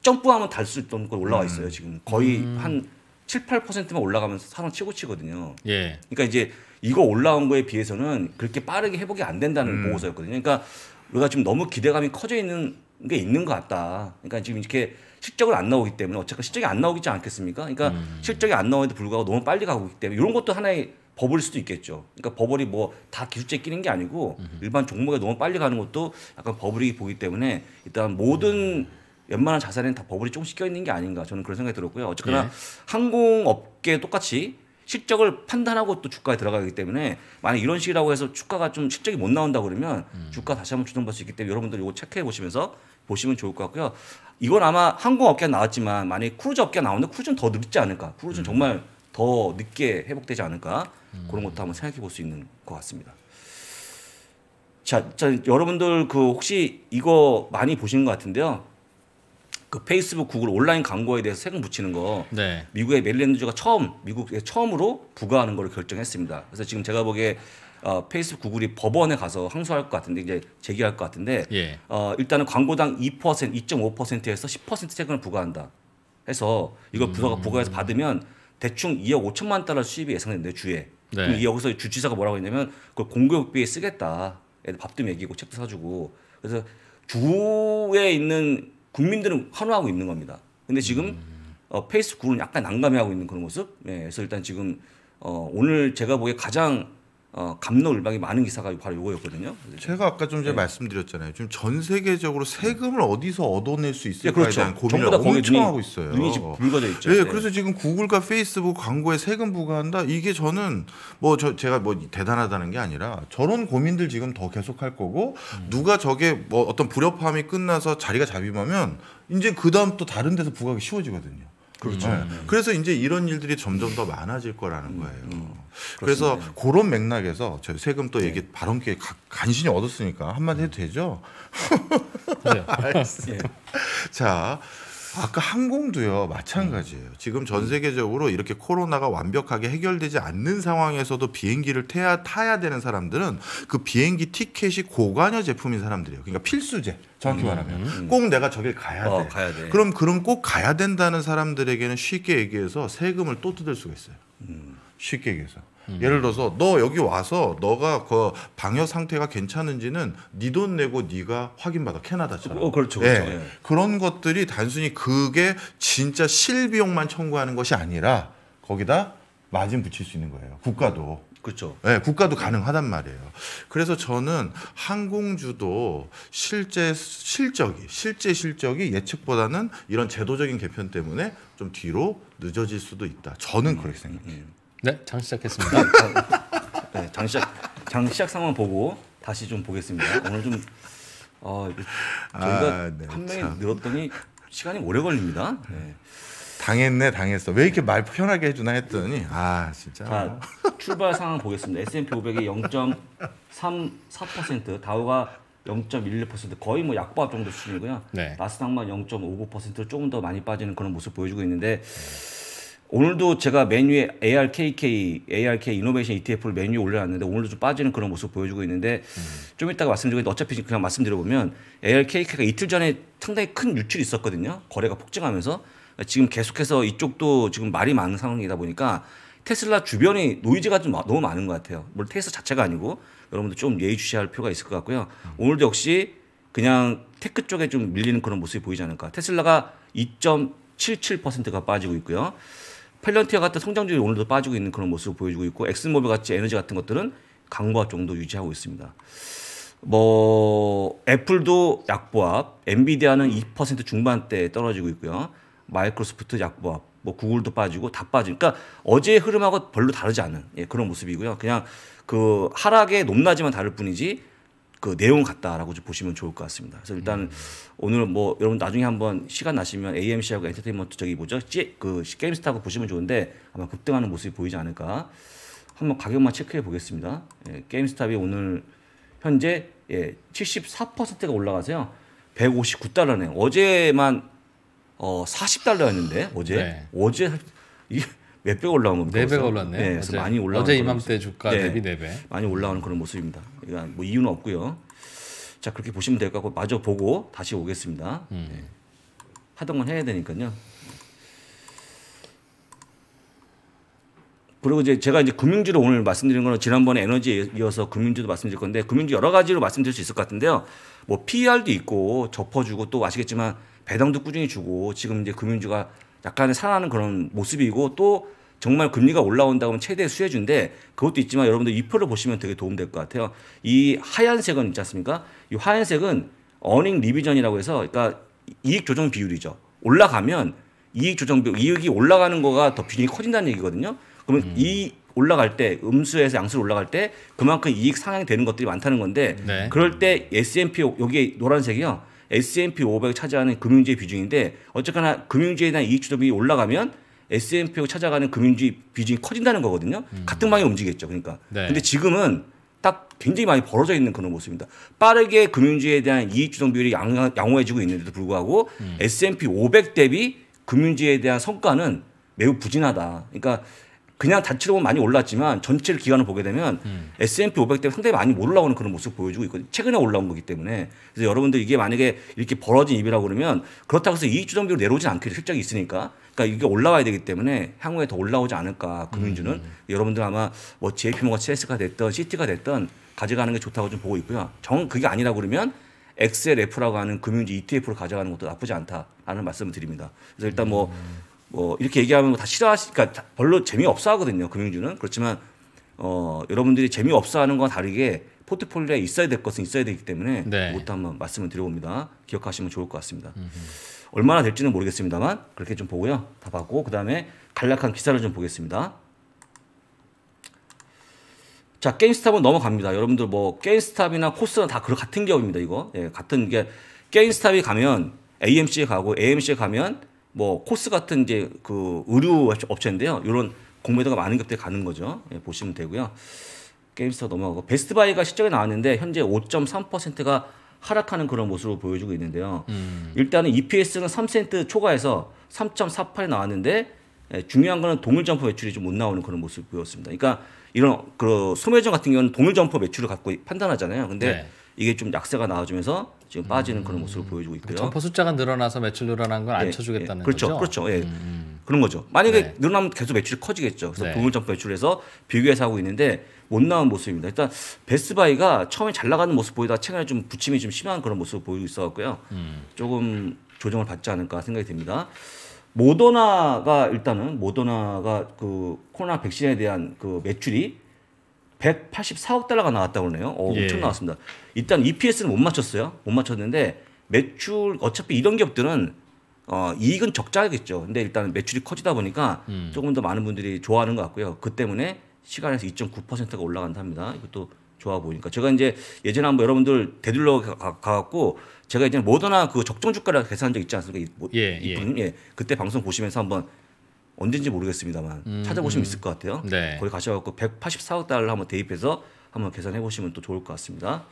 점프하면 달 수 있던 걸 올라와 음. 있어요. 지금 거의 음. 한 7, 8%만 올라가면 사상 최고치거든요. 예. 그러니까 이제 이거 올라온 거에 비해서는 그렇게 빠르게 회복이 안 된다는 음. 보고서였거든요. 그러니까 우리가 지금 너무 기대감이 커져 있는 게 있는 것 같다. 그러니까 지금 이렇게 실적을안 나오기 때문에 어쨌든 실적이 안 나오겠지 않겠습니까? 그러니까 음. 실적이 안나오는데 불구하고 너무 빨리 가고 있기 때문에 이런 것도 하나의 버블일 수도 있겠죠. 그러니까 버블이 뭐 다 기술제 끼는 게 아니고 음흠. 일반 종목에 너무 빨리 가는 것도 약간 버블이 보기 때문에 일단 모든 음. 웬만한 자산에는 다 버블이 조금씩 껴 있는 게 아닌가 저는 그런 생각이 들었고요. 어쨌거나 예. 항공업계 똑같이 실적을 판단하고 또 주가에 들어가기 때문에 만약 이런 식이라고 해서 주가가 좀 실적이 못 나온다 그러면 음. 주가 다시 한번 주정받을수 있기 때문에 여러분들 이거 체크해 보시면서 보시면 좋을 것 같고요. 이건 아마 항공업계가 나왔지만 만약에 크루즈 업계가 나오는데 크루즈는 더 늦지 않을까. 크루즈는 음. 정말 더 늦게 회복되지 않을까. 음. 그런 것도 한번 생각해 볼 수 있는 것 같습니다. 자, 자, 여러분들 그 혹시 이거 많이 보시것 같은데요. 그 페이스북, 구글 온라인 광고에 대해서 세금 붙이는 거 네. 미국의 메릴랜드주가 처음 미국에 처음으로 부과하는 걸 결정했습니다. 그래서 지금 제가 보기에 어, 페이스북, 구글이 법원에 가서 항소할 것 같은데 이제 제기할 것 같은데 예. 어, 일단은 광고당 2% 2.5%에서 10% 세금을 부과한다 해서 이걸 음. 부서가 부과해서 받으면 대충 2억 5천만 달러 수입이 예상되는데 주에 네. 여기서 주지사가 뭐라고 했냐면 그걸 공교육비에 쓰겠다. 애들 밥도 먹이고 책도 사주고 그래서 주에 있는 국민들은 환호하고 있는 겁니다. 근데 지금 음. 어, 페이스쿨은 약간 난감해하고 있는 그런 모습. 예, 그래서 일단 지금 어, 오늘 제가 보기에 가장 어, 감로을박이 많은 기사가 바로 요거였거든요. 제가 아까 좀 전에 네. 말씀드렸잖아요. 지금 전 세계적으로 세금을 어디서 얻어낼 수 있을까에 네, 그렇죠. 대한 고민을 엄청 눈이, 하고 있어요. 눈이 지금 져 있죠. 네, 네, 그래서 지금 구글과 페이스북 광고에 세금 부과한다. 이게 저는 뭐 저, 제가 뭐 대단하다는 게 아니라 저런 고민들 지금 더 계속할 거고 음. 누가 저게 뭐 어떤 불협화음이 끝나서 자리가 잡히면 이제 그 다음 또 다른 데서 부과하기 쉬워지거든요. 그렇죠. 네. 음. 그래서 이제 이런 일들이 점점 더 많아질 거라는 음. 거예요. 음, 그래서 그런 맥락에서 저 세금 또 네. 얘기 네. 발언 기회 간신히 얻었으니까 한마디 해도 음. 되죠? 그래요. 네. 네. 자, 아까 항공도요 마찬가지예요. 네. 지금 전 세계적으로 이렇게 코로나가 완벽하게 해결되지 않는 상황에서도 비행기를 태야, 타야 되는 사람들은 그 비행기 티켓이 고관여 제품인 사람들이에요. 그러니까 필수제 정확히 음, 말하면 음. 꼭 내가 저길 가야 어, 돼. 어, 가야 돼. 그럼 그럼 꼭 가야 된다는 사람들에게는 쉽게 얘기해서 세금을 또 뜯을 수가 있어요. 음. 쉽게 얘기해서. 음. 예를 들어서 너 여기 와서 너가 그 방역 상태가 괜찮은지는 네돈 내고 네가 확인받아 캐나다처럼. 어, 그렇죠. 예. 그렇죠. 예. 예. 그런 것들이 단순히 그게 진짜 실비용만 청구하는 것이 아니라 거기다 마진 붙일 수 있는 거예요. 국가도. 그렇죠. 네, 국가도 가능하단 말이에요. 그래서 저는 항공주도 실제 실적이 실제 실적이 예측보다는 이런 제도적인 개편 때문에 좀 뒤로 늦어질 수도 있다. 저는 음, 그렇게 음, 생각해요. 음. 네, 장 시작했습니다. 네, 장 네, 시작 장 시작 상황 보고 다시 좀 보겠습니다. 오늘 좀 어, 저희가 아, 네, 한 명이 참. 늘었더니 시간이 오래 걸립니다. 네. 당했네, 당했어. 왜 이렇게 말 편하게 해주나 했더니 아 진짜. 자, 출발 상황 보겠습니다. S&P 500이 0.34% 다우가 0.11% 거의 뭐 약밥 정도 수준이고요. 네. 나스닥만 0.59% 조금 더 많이 빠지는 그런 모습 보여주고 있는데. 네. 오늘도 제가 메뉴에 ARKK, ARK 이노베이션 ETF를 메뉴에 올려놨는데 오늘도 좀 빠지는 그런 모습 보여주고 있는데 음. 좀 이따가 말씀드리겠는데 어차피 그냥 말씀드려보면 ARKK가 이틀 전에 상당히 큰 유출이 있었거든요. 거래가 폭증하면서 지금 계속해서 이쪽도 지금 말이 많은 상황이다 보니까 테슬라 주변에 노이즈가 좀 너무 많은 것 같아요. 물론 뭐 테슬라 자체가 아니고 여러분들 좀 예의주시할 필요가 있을 것 같고요. 음. 오늘도 역시 그냥 테크 쪽에 좀 밀리는 그런 모습이 보이지 않을까. 테슬라가 2.77%가 빠지고 있고요. 팔런티아 같은 성장률이 오늘도 빠지고 있는 그런 모습을 보여주고 있고 엑스모빌 같이 에너지 같은 것들은 강보합 정도 유지하고 있습니다. 뭐 애플도 약보합, 엔비디아는 2% 중반대에 떨어지고 있고요. 마이크로소프트 약보합, 뭐 구글도 빠지고 다 빠지니까 그러니까 어제 흐름하고 별로 다르지 않은 예, 그런 모습이고요. 그냥 그 하락의 높낮이만 다를 뿐이지 그 내용 같다라고 좀 보시면 좋을 것 같습니다. 그래서 일단 음. 오늘 뭐 여러분 나중에 한번 시간 나시면 AMC하고 엔터테인먼트 저기 뭐죠? 그 게임스타하고 보시면 좋은데 아마 급등하는 모습이 보이지 않을까. 한번 가격만 체크해 보겠습니다. 예, 게임스탑이 오늘 현재 예, 74%가 올라가서요. 159달러네요. 어제만 어 40달러였는데 어제 네. 어제 이게 몇배 네 올라온 겁니다. 네배 올랐네요. 네, 그래서 어제, 많이 올라 어제 이맘때 주가 네, 대비 네 배. 많이 올라오는 그런 모습입니다. 이건 뭐 이유는 없고요. 자 그렇게 보시면 될 것 같고 마저 보고 다시 오겠습니다. 음. 네. 하던 건 해야 되니까요. 그리고 이제 제가 이제 금융주로 오늘 말씀드린 거는 지난번에 에너지에 이어서 금융주도 말씀드릴 건데 금융주 여러 가지로 말씀드릴 수 있을 것 같은데요. 뭐 PER도 있고 접어주고 또 아시겠지만 배당도 꾸준히 주고 지금 이제 금융주가 약간의 살아나는 그런 모습이고 또 정말 금리가 올라온다고 하면 최대 수혜주인데 그것도 있지만 여러분들 이표를 보시면 되게 도움될 것 같아요. 이 하얀색은 있지 않습니까? 이 하얀색은 어닝 리비전이라고 해서 그러니까 이익 조정 비율이죠. 올라가면 이익 조정 비율, 이익이 올라가는 거가 더 비중이 커진다는 얘기거든요. 그러면 음. 이 올라갈 때 음수에서 양수로 올라갈 때 그만큼 이익 상향이 되는 것들이 많다는 건데 네. 그럴 때 S&P 여기 노란색이요. S&P 500을 차지하는 금융주의 비중인데 어쨌거나 금융주에 의 대한 이익 조정이 비율 올라가면 S&P 5 찾아가는 금융주의 비중이 커진다는 거거든요. 음. 같은 방향에 움직였죠. 그러니까. 네. 근데 지금은 딱 굉장히 많이 벌어져 있는 그런 모습입니다. 빠르게 금융주에 대한 이익 주성 비율이 양, 양호해지고 있는데도 불구하고 음. S&P 500 대비 금융주에 대한 성과는 매우 부진하다. 그러니까 그냥 단체로 많이 올랐지만 전체를 기간을 보게 되면 음. S&P 500때 상당히 많이 올라오는 그런 모습 보여주고 있거든요. 최근에 올라온 거기 때문에 그래서 여러분들 이게 만약에 이렇게 벌어진 입이라고 그러면 그렇다고 해서 이익 주정비로 내려오진 않게죠 실적이 있으니까. 그러니까 이게 올라와야 되기 때문에 향후에 더 올라오지 않을까 금융주는 그 음. 여러분들 아마 뭐 JP모가 CS가 됐던 CT가 됐던 가져가는 게 좋다고 좀 보고 있고요. 정 그게 아니라 그러면 XLF라고 하는 금융주 ETF로 가져가는 것도 나쁘지 않다라는 말씀을 드립니다. 그래서 일단 뭐 음. 뭐 이렇게 얘기하면 다 싫어하시니까 그러니까 별로 재미없어 하거든요. 금융주는. 그렇지만 어, 여러분들이 재미없어 하는 건 다르게 포트폴리오에 있어야 될 것은 있어야 되기 때문에 네. 그것도 한번 말씀을 드려봅니다. 기억하시면 좋을 것 같습니다. 음흠. 음. 얼마나 될지는 모르겠습니다만 그렇게 좀 보고요. 다 봤고 그다음에 간략한 기사를 좀 보겠습니다. 자, 게임스탑은 넘어갑니다. 여러분들 뭐 게임스탑이나 코스나 다그 같은 기업입니다. 이거. 예, 같은 게 게임스탑이 가면 AMC에 가고 AMC에 가면 뭐 코스 같은 이제 그 의류 업체인데요. 이런 공매도가 많은 기업들 가는 거죠. 예, 보시면 되고요. 게임스터 넘어가고 베스트바이가 실적에 나왔는데 현재 5.3%가 하락하는 그런 모습을 보여주고 있는데요. 음. 일단은 EPS는 3센트 초과해서 3 4 8이 나왔는데 예, 중요한 거는 동일 점포 매출이 좀 못 나오는 그런 모습을 보였습니다. 그러니까 이런 그 소매점 같은 경우는 동일 점포 매출을 갖고 판단하잖아요. 근데 네. 이게 좀 약세가 나와주면서 지금 빠지는 그런 모습을 음. 보여주고 있고요. 점포 숫자가 늘어나서 매출 늘어난 건안 예, 쳐주겠다는 예. 그렇죠, 거죠. 그렇죠, 그렇죠. 예. 음, 음. 그런 거죠. 만약에 네. 늘어나면 계속 매출이 커지겠죠. 그래서 네. 보물 점포 매출에서 비교해서 하고 있는데 못 나온 모습입니다. 일단 베스바이가 처음에 잘 나가는 모습 보이다 최근에 좀 부침이 좀 심한 그런 모습을 보이고 있어갖고요. 음. 조금 조정을 받지 않을까 생각이 듭니다. 모더나가 일단은 모더나가 그 코로나 백신에 대한 그 매출이 184억 달러가 나왔다고 그러네요. 오, 예. 엄청 나왔습니다. 일단 EPS는 못 맞췄어요. 못 맞췄는데 매출 어차피 이런 기업들은 어, 이익은 적자겠죠. 근데 일단 매출이 커지다 보니까 음. 조금 더 많은 분들이 좋아하는 것 같고요. 그 때문에 시간에서 2.9%가 올라간답니다. 이것도 좋아 보니까 제가 이제 예전에 한번 여러분들 대들러 가갖고 제가 이제 모더나 그 적정 주가를 계산한 적 있지 않습니까? 이, 예, 이, 예. 예. 그때 방송 보시면서 한번 언제인지 모르겠습니다만 음, 찾아보시면 음. 있을 것 같아요. 네. 거기 가셔갖고 184억 달러 한번 대입해서 한번 계산해 보시면 또 좋을 것 같습니다.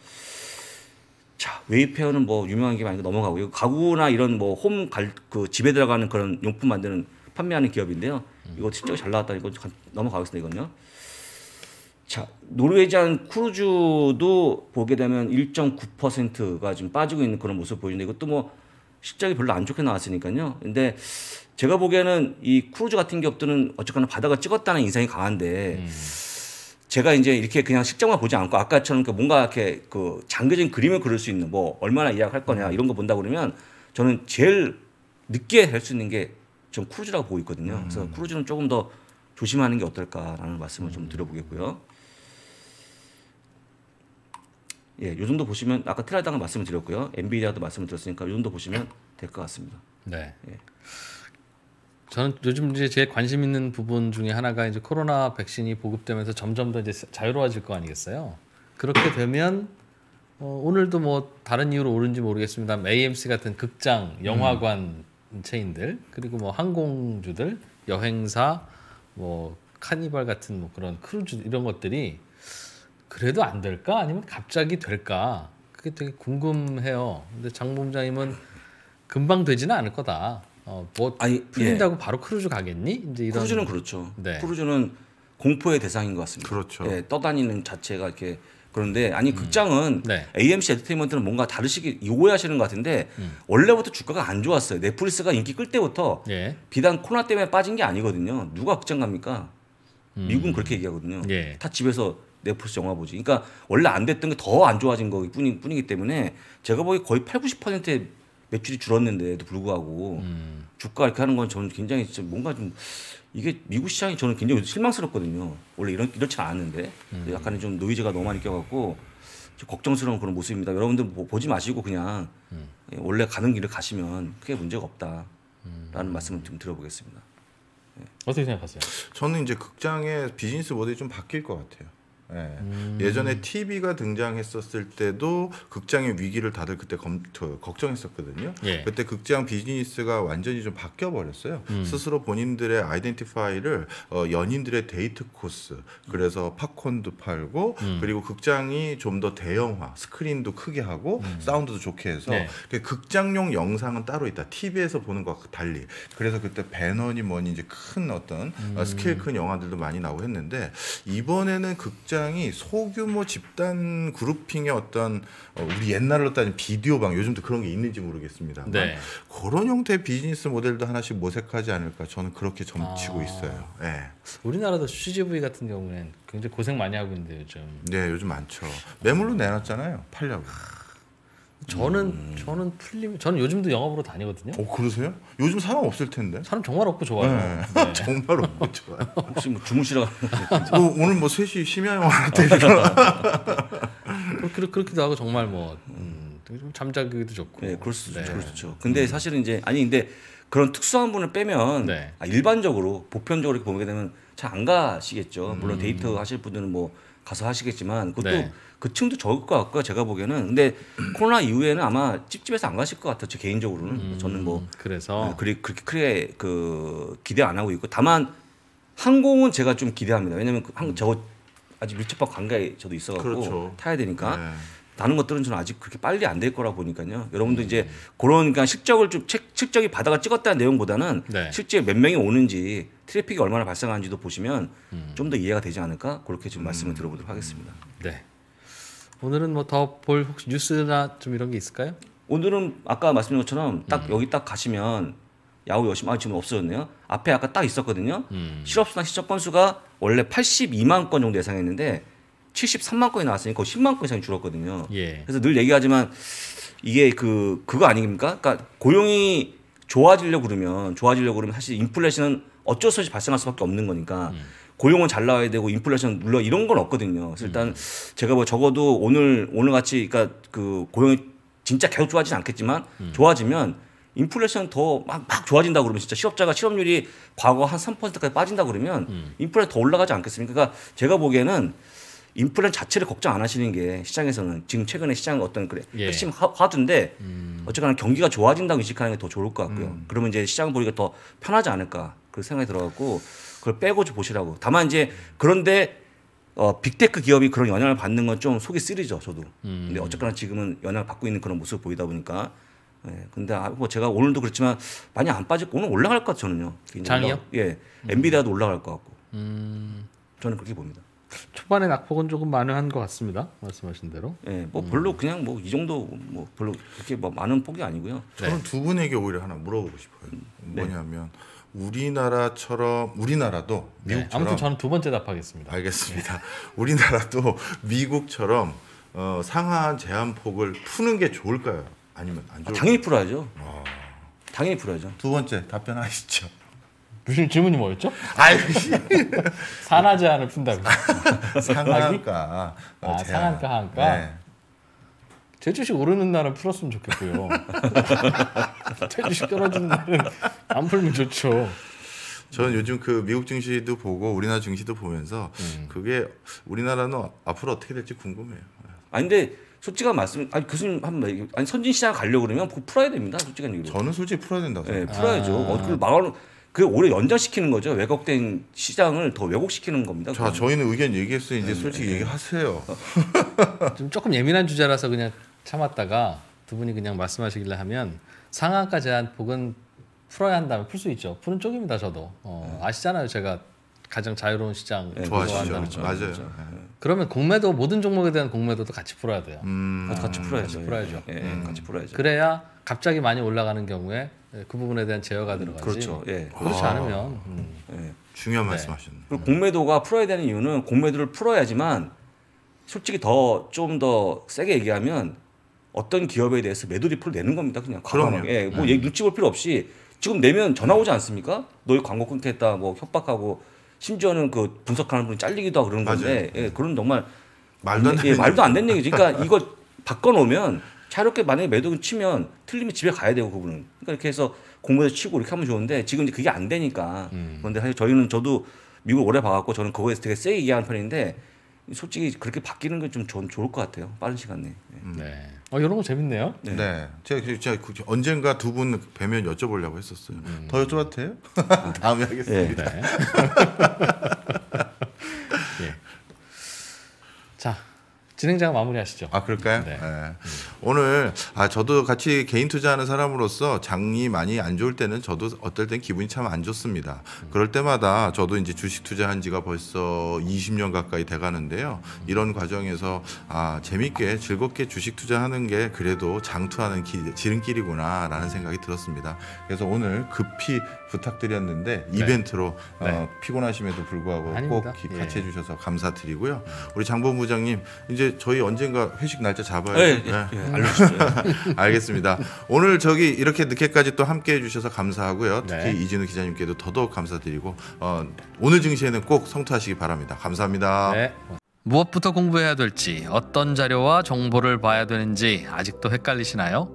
자, 웨이페어는 뭐 유명한 게 많이 넘어가고요. 가구나 이런 뭐 홈 갈 그 집에 들어가는 그런 용품 만드는 판매하는 기업인데요. 음. 이거 실적이 잘나왔다 이거 넘어가겠습니다 이건요. 자, 노르웨이지안 크루즈도 보게 되면 1.9%가 지금 빠지고 있는 그런 모습 보이는데 이것도 뭐 실적이 별로 안 좋게 나왔으니까요. 근데 제가 보기에는 이 크루즈 같은 기업들은 어쨌거나 바다가 찍었다는 인상이 강한데 음. 제가 이제 이렇게 그냥 실적만 보지 않고 아까처럼 뭔가 이렇게 그 장기적인 그림을 그릴 수 있는 뭐 얼마나 예약할 거냐 음. 이런 거 본다 그러면 저는 제일 늦게 할 수 있는 게 좀 크루즈라고 보고 있거든요. 그래서 음. 크루즈는 조금 더 조심하는 게 어떨까라는 말씀을 좀 드려보겠고요. 예, 요 정도 보시면 아까 테라당은 말씀을 드렸고요. 엔비디아도 말씀을 드렸으니까 요 정도 보시면 될 것 같습니다. 네. 예. 저는 요즘 이제 제 관심 있는 부분 중에 하나가 이제 코로나 백신이 보급되면서 점점 더 이제 자유로워질 거 아니겠어요? 그렇게 되면 어, 오늘도 뭐 다른 이유로 오른지 모르겠습니다. AMC 같은 극장, 음. 영화관 음. 체인들 그리고 뭐 항공주들, 여행사, 뭐 카니발 같은 뭐 그런 크루즈 이런 것들이 그래도 안 될까? 아니면 갑자기 될까? 그게 되게 궁금해요. 근데 장 본부장님은 금방 되지는 않을 거다. 어, 뭐 아니, 풀린다고 예. 바로 크루즈 가겠니? 이제 이런 크루즈는 그렇죠. 네. 크루즈는 공포의 대상인 것 같습니다. 그렇죠. 예, 떠다니는 자체가 이렇게 그런데 아니 음. 극장은 네. AMC 엔터테인먼트는 뭔가 다르시게 요구하시는 것 같은데 음. 원래부터 주가가 안 좋았어요. 넷플릭스가 인기 끌 때부터 예. 비단 코로나 때문에 빠진 게 아니거든요. 누가 극장 갑니까? 음. 미국은 그렇게 얘기하거든요. 예. 다 집에서 넷플러스 영화 보지. 그러니까 원래 안 됐던 게 더 안 좋아진 거기 뿐이, 뿐이기 때문에 제가 보기 거의 8, 90%의 매출이 줄었는데도 불구하고 음. 주가 이렇게 하는 건 저는 굉장히 뭔가 좀 이게 미국 시장이 저는 굉장히 실망스럽거든요. 원래 이런 이렇지 않았는데 음. 약간은 좀 노이즈가 너무 많이 껴갖고 걱정스러운 그런 모습입니다. 여러분들 뭐 보지 마시고 그냥 음. 예, 원래 가는 길을 가시면 크게 문제가 없다라는 음. 말씀을 좀 드려보겠습니다. 예. 어떻게 생각하세요? 저는 이제 극장의 비즈니스 모델이 좀 바뀔 것 같아요. 예. 음. 예전에 TV가 등장했었을 때도 극장의 위기를 다들 그때 검, 걱정했었거든요. 예. 그때 극장 비즈니스가 완전히 좀 바뀌어 버렸어요. 음. 스스로 본인들의 아이덴티파이를 어, 연인들의 데이트 코스, 그래서 팝콘도 팔고 음. 그리고 극장이 좀 더 대형화, 스크린도 크게 하고 음. 사운드도 좋게 해서 네. 그 극장용 영상은 따로 있다. TV에서 보는 것과 달리. 그래서 그때 배너니 뭐니 이제 큰 어떤 어, 음. 스케일 큰 영화들도 많이 나오고 했는데 이번에는 극장 시장이 소규모 집단 그룹핑의 어떤 어, 우리 옛날로 따지 비디오방 요즘도 그런 게 있는지 모르겠습니다만 네. 그런 형태의 비즈니스 모델도 하나씩 모색하지 않을까 저는 그렇게 점치고 아. 있어요. 네. 우리나라도 CGV 같은 경우는 굉장히 고생 많이 하고 있는데 요즘. 네, 요즘 많죠. 매물로 내놨잖아요. 팔려고. 저는 저는 풀림 저는 요즘도 영화 보러 다니거든요. 어 그러세요? 요즘 사람 없을 텐데. 사람 정말 없고 좋아요. 네. 네. 정말 없고 좋아요. 혹시 뭐 주무시러 가는 뭐, 오늘 뭐 3시 심야 영화 때리거 그렇게 그렇기도 하고 정말 뭐 음, 잠자기도 좋고. 네, 그럴 네. 수 네. 그렇죠. 근데 음. 사실은 이제 아니 근데 그런 특수한 분을 빼면 네. 아, 일반적으로 보편적으로 이렇게 보게 되면 잘 안 가시겠죠. 물론 음. 데이트 하실 분들은 뭐 가서 하시겠지만 그것도 네. 그 층도 적을 것 같고 제가 보기에는 근데 코로나 이후에는 아마 찝찝해서 안 가실 것 같아요. 제 개인적으로는 음, 저는 뭐 그래서 네, 그리, 그렇게 크게 그 기대 안 하고 있고 다만 항공은 제가 좀 기대합니다. 왜냐면 하 항, 저 아직 밀접한 관계 저도 있어갖고 그렇죠. 타야 되니까. 네. 다른 것들은 저는 아직 그렇게 빨리 안 될 거라 보니까요. 여러분도 음. 이제 그런 그러니까 실적을 좀 책, 적이 바다가 찍었다는 내용보다는 네. 실제 몇 명이 오는지 트래픽이 얼마나 발생하는지도 보시면 음. 좀더 이해가 되지 않을까 그렇게 좀 음. 말씀을 들어보도록 하겠습니다. 네. 오늘은 뭐 더 볼 혹시 뉴스나 좀 이런 게 있을까요? 오늘은 아까 말씀드린 것처럼 딱 음. 여기 딱 가시면 야구열심히아 지금 없어졌네요. 앞에 아까 딱 있었거든요. 음. 실업수당 시적 건수가 원래 82만 건 정도 예상했는데 73만 건이 나왔으니까 10만 건 이상 이 줄었거든요. 예. 그래서 늘 얘기하지만 이게 그 그거 아닙니까? 그러니까 고용이 좋아지려고 그러면 좋아지려고 그러면 사실 인플레이션은 어쩔 수 없이 발생할 수밖에 없는 거니까 음. 고용은 잘 나와야 되고 인플레이션 눌러 이런 건 없거든요. 그래서 일단 제가 뭐 적어도 오늘 오늘 같이 그러니까 그 고용이 진짜 계속 좋아지진 않겠지만 음. 좋아지면 인플레이션 더막막 막 좋아진다 그러면 진짜 실업자가 실업률이 과거 한 3%까지 빠진다 그러면 음. 인플레 더 올라가지 않겠습니까? 그러니까 제가 보기에는 인플레 자체를 걱정 안 하시는 게 시장에서는 지금 최근에 시장 어떤 그래 예. 핵심 화, 두인데 음. 어쨌거나 경기가 좋아진다고 인식하는 게 더 좋을 것 같고요. 음. 그러면 이제 시장 보기가 더 편하지 않을까 그런 생각이 들어갖고 그걸 빼고 좀 보시라고. 다만 이제 그런데 어, 빅테크 기업이 그런 영향을 받는 건 좀 속이 쓰리죠, 저도. 음. 근데 어쨌거나 지금은 영향을 받고 있는 그런 모습을 보이다 보니까. 예, 근데 아, 뭐 제가 오늘도 그렇지만 많이 안 빠질 거 오늘 올라갈 것 같아요, 저는요. 장이요? 예. 음. 엔비디아도 올라갈 것 같고. 음. 저는 그렇게 봅니다. 초반에 낙폭은 조금 많은 것 같습니다. 말씀하신 대로. 예, 뭐 별로 음. 그냥 뭐 이 정도 뭐 별로 그렇게 뭐 많은 폭이 아니고요. 저는 네. 두 분에게 오히려 하나 물어보고 싶어요. 음. 네. 뭐냐면 네. 우리나라처럼 우리나라도 네, 미국처럼 네, 아무튼 저는 두 번째 답하겠습니다. 알겠습니다. 네. 우리나라도 미국처럼 어, 상한 제한폭을 푸는 게 좋을까요? 아니면 안 좋을까요? 아, 당연히 풀어야죠. 어... 당연히 풀어야죠. 두 번째 답변하시죠. 무슨 질문이 뭐였죠? 아이 산하 제한을 푼다고. 아, 상한가 아, 제한. 상한가 한가. 네. 제주식 오르는 날은 풀었으면 좋겠고요. 제주식 떨어지는 날은 안 풀면 좋죠. 저는 요즘 그 미국 증시도 보고 우리나라 증시도 보면서 음. 그게 우리나라는 앞으로 어떻게 될지 궁금해요. 아 근데 솔직한 말씀, 아니 교수님 한 말, 아니 선진 시장 가려 그러면 그 풀어야 됩니다. 솔직한 얘기로. 저는 솔직히 풀어야 된다고. 네, 풀어야죠. 아. 어, 그 막아놓. 그오히 연장시키는 거죠. 왜곡된 시장을 더 왜곡시키는 겁니다. 자, 그러면. 저희는 의견 얘기했어요. 이제 네. 솔직히 네. 얘기하세요. 좀 조금 예민한 주제라서 그냥 참았다가 두 분이 그냥 말씀하시길래 하면 상한가 제한폭은 풀어야 한다면 풀 수 있죠. 푸는 쪽입니다, 저도. 어, 네. 아시잖아요, 제가 가장 자유로운 시장 네, 그렇죠. 좋아하시죠. 그렇죠. 그죠 맞아요. 그렇죠. 네. 그러면 공매도 모든 종목에 대한 공매도도 같이 풀어야 돼요. 음... 어, 같이 음, 풀어야죠. 같이 풀어야죠. 예, 예, 음. 같이 풀어야죠. 그래야 갑자기 많이 올라가는 경우에 그 부분에 대한 제어가 음, 들어가지. 그렇죠. 예. 그렇지 아... 않으면 음. 예. 중요한 네. 말씀하셨네요. 그리고 공매도가 풀어야 되는 이유는 공매도를 풀어야지만 솔직히 더 좀더 더 세게 얘기하면 어떤 기업에 대해서 매도 리포를 내는 겁니다. 그냥 과감하게. 예, 뭐 네. 눈치 볼 필요 없이 지금 내면 전화 오지 않습니까? 너희 광고 끊겠다, 뭐 협박하고 심지어는 그 분석하는 분이 잘리기도 하고 그런 건데 예, 그런 정말 말도 안 네, 예, 되는 말도 안 되는 얘기죠. 그러니까 이거 바꿔놓으면 자유롭게 만약에 매도금 치면 틀리면 집에 가야 되고 그분은 그러니까 이렇게 해서 공부해서 치고 이렇게 하면 좋은데 지금 이제 그게 안 되니까 음. 그런데 사실 저희는 저도 미국 오래 봐갖고 저는 그거에서 되게 세게 얘기하는 편인데 솔직히 그렇게 바뀌는 건좀 좋을 것 같아요 빠른 시간 내에. 네. 어, 이런 거 재밌네요. 네. 네. 제가, 그, 제가 그 언젠가 두 분 뵈면 여쭤보려고 했었어요. 음. 더 여쭤봐도 돼요? 음. 다음에 하겠습니다. 네. 예. 자, 진행자가 마무리하시죠. 아, 그럴까요? 네. 네. 음. 오늘 아 저도 같이 개인 투자하는 사람으로서 장이 많이 안 좋을 때는 저도 어떨 땐 기분이 참 안 좋습니다. 그럴 때마다 저도 이제 주식 투자한 지가 벌써 20년 가까이 돼 가는데요. 이런 과정에서 아 재밌게 즐겁게 주식 투자하는 게 그래도 장투하는 길, 지름길이구나라는 생각이 들었습니다. 그래서 오늘 급히 부탁드렸는데 네. 이벤트로 어, 네. 어, 피곤하심에도 불구하고 아닙니다. 꼭 예. 같이 해주셔서 감사드리고요. 우리 장본부장님 이제 저희 언젠가 회식 날짜 잡아야 예, 예, 네. 네. 알려주세요. 알겠습니다. 오늘 저기 이렇게 늦게까지 또 함께해 주셔서 감사하고요. 특히 네. 이진우 기자님께도 더더욱 감사드리고 어, 오늘 증시에는 꼭 성투하시기 바랍니다. 감사합니다. 네. 무엇부터 공부해야 될지 어떤 자료와 정보를 봐야 되는지 아직도 헷갈리시나요?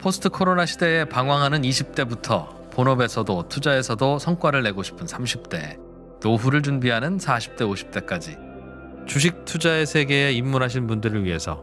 포스트 코로나 시대에 방황하는 20대부터 본업에서도 투자에서도 성과를 내고 싶은 30대 노후를 준비하는 40대 50대까지 주식 투자의 세계에 입문하신 분들을 위해서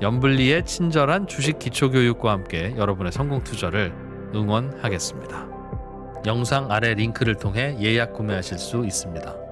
연블리의 친절한 주식 기초교육과 함께 여러분의 성공 투자를 응원하겠습니다. 영상 아래 링크를 통해 예약 구매하실 수 있습니다.